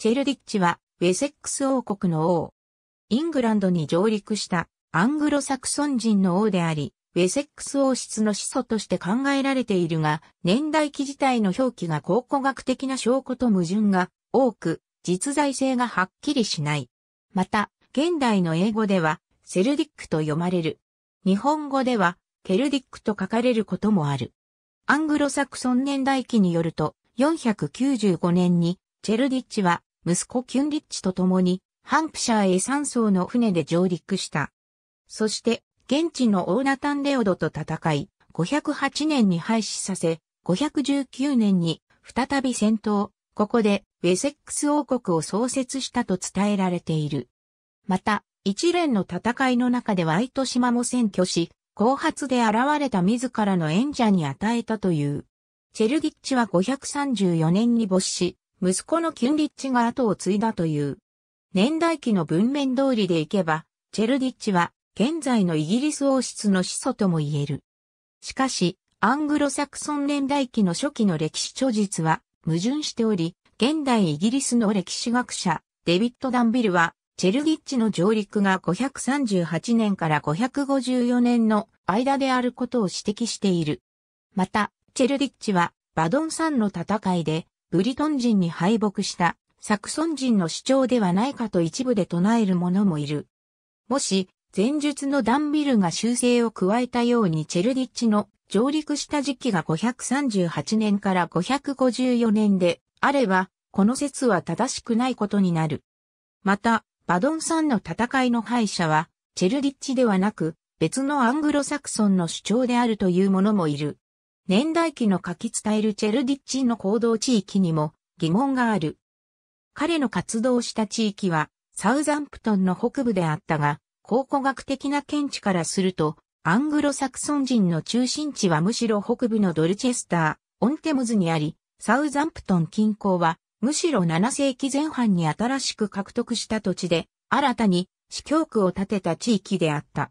チェルディッチは、ウェセックス王国の王。イングランドに上陸したアングロサクソン人の王であり、ウェセックス王室の始祖として考えられているが、年代記自体の表記が考古学的な証拠と矛盾が多く、実在性がはっきりしない。また、現代の英語では、セルディックと読まれる。日本語では、ケルディックと書かれることもある。アングロサクソン年代記によると、495年に、チェルディッチは息子キュンリッチと共に、ハンプシャーへ3層の船で上陸した。そして、現地のオーナタン・レオドと戦い、508年に廃止させ、519年に再び戦闘、ここでウェセックス王国を創設したと伝えられている。また、一連の戦いの中では糸島も占拠し、後発で現れた自らの演者に与えたという。チェルギッチは534年に没し、息子のキュンリッチが後を継いだという。年代記の文面通りでいけば、チェルディッチは現在のイギリス王室の始祖とも言える。しかし、アングロサクソン年代記の初期の歴史著述は矛盾しており、現代イギリスの歴史学者、デビッド・ダンビルは、チェルギッチの上陸が538年から554年の間であることを指摘している。また、チェルディッチはバドン山の戦いでブリトン人に敗北したサクソン人の主張ではないかと一部で唱える者もいる。もし、前述のダンビルが修正を加えたようにチェルディッチの上陸した時期が538年から554年であれば、この説は正しくないことになる。また、バドンさんの戦いの敗者は、チェルディッチではなく、別のアングロサクソンの主張であるというものもいる。年代記の書き伝えるチェルディッチの行動地域にも疑問がある。彼の活動した地域はサウザンプトンの北部であったが、考古学的な見地からすると、アングロサクソン人の中心地はむしろ北部のドルチェスター、オンテムズにあり、サウザンプトン近郊はむしろ7世紀前半に新しく獲得した土地で、新たに司教区を建てた地域であった。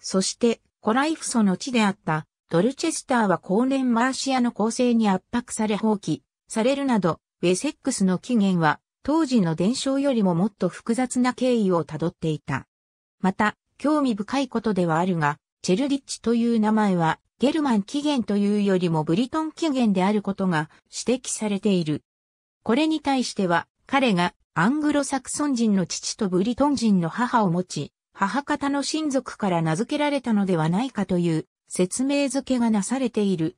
そして、コライフソの地であったドルチェスターは後年マーシアの構成に圧迫され放棄されるなど、ウェセックスの起源は当時の伝承よりももっと複雑な経緯をたどっていた。また、興味深いことではあるが、チェルリッチという名前はゲルマン起源というよりもブリトン起源であることが指摘されている。これに対しては、彼がアングロサクソン人の父とブリトン人の母を持ち、母方の親族から名付けられたのではないかという説明付けがなされている。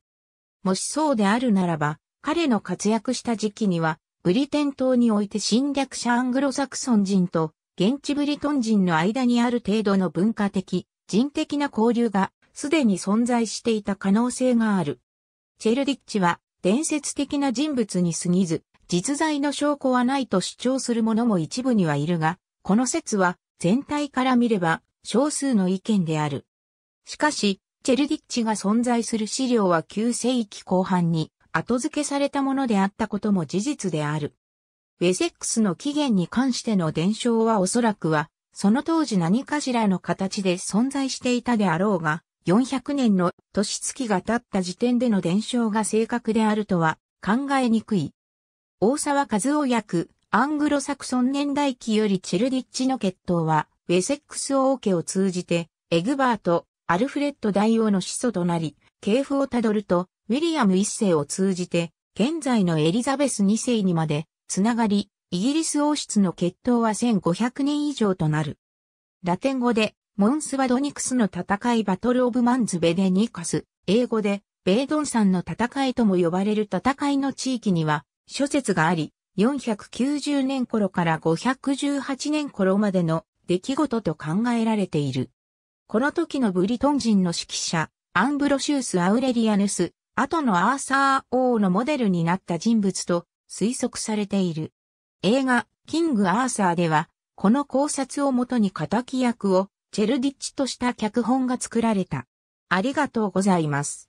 もしそうであるならば、彼の活躍した時期には、ブリテン島において侵略者アングロサクソン人と現地ブリトン人の間にある程度の文化的、人的な交流がすでに存在していた可能性がある。チェルディッチは伝説的な人物に過ぎず、実在の証拠はないと主張する者も一部にはいるが、この説は全体から見れば少数の意見である。しかし、チェルディッチが存在する資料は旧世紀後半に後付けされたものであったことも事実である。ウェセックスの起源に関しての伝承はおそらくは、その当時何かしらの形で存在していたであろうが、400年の年月が経った時点での伝承が正確であるとは考えにくい。大沢和夫役、アングロサクソン年代記よりチェルディッチの血統は、ウェセックス王家を通じて、エグバート、アルフレッド大王の始祖となり、系譜をたどると、ウィリアム一世を通じて、現在のエリザベス二世にまで、つながり、イギリス王室の血統は1500年以上となる。ラテン語で、モンス・ワドニクスの戦いバトル・オブ・マンズ・ベデニカス、英語で、ベードンさんの戦いとも呼ばれる戦いの地域には、諸説があり、490年頃から518年頃までの出来事と考えられている。この時のブリトン人の指揮者、アンブロシュース・アウレリアヌス、後のアーサー王のモデルになった人物と推測されている。映画、キング・アーサーでは、この考察をもとに仇役をチェルディッチとした脚本が作られた。ありがとうございます。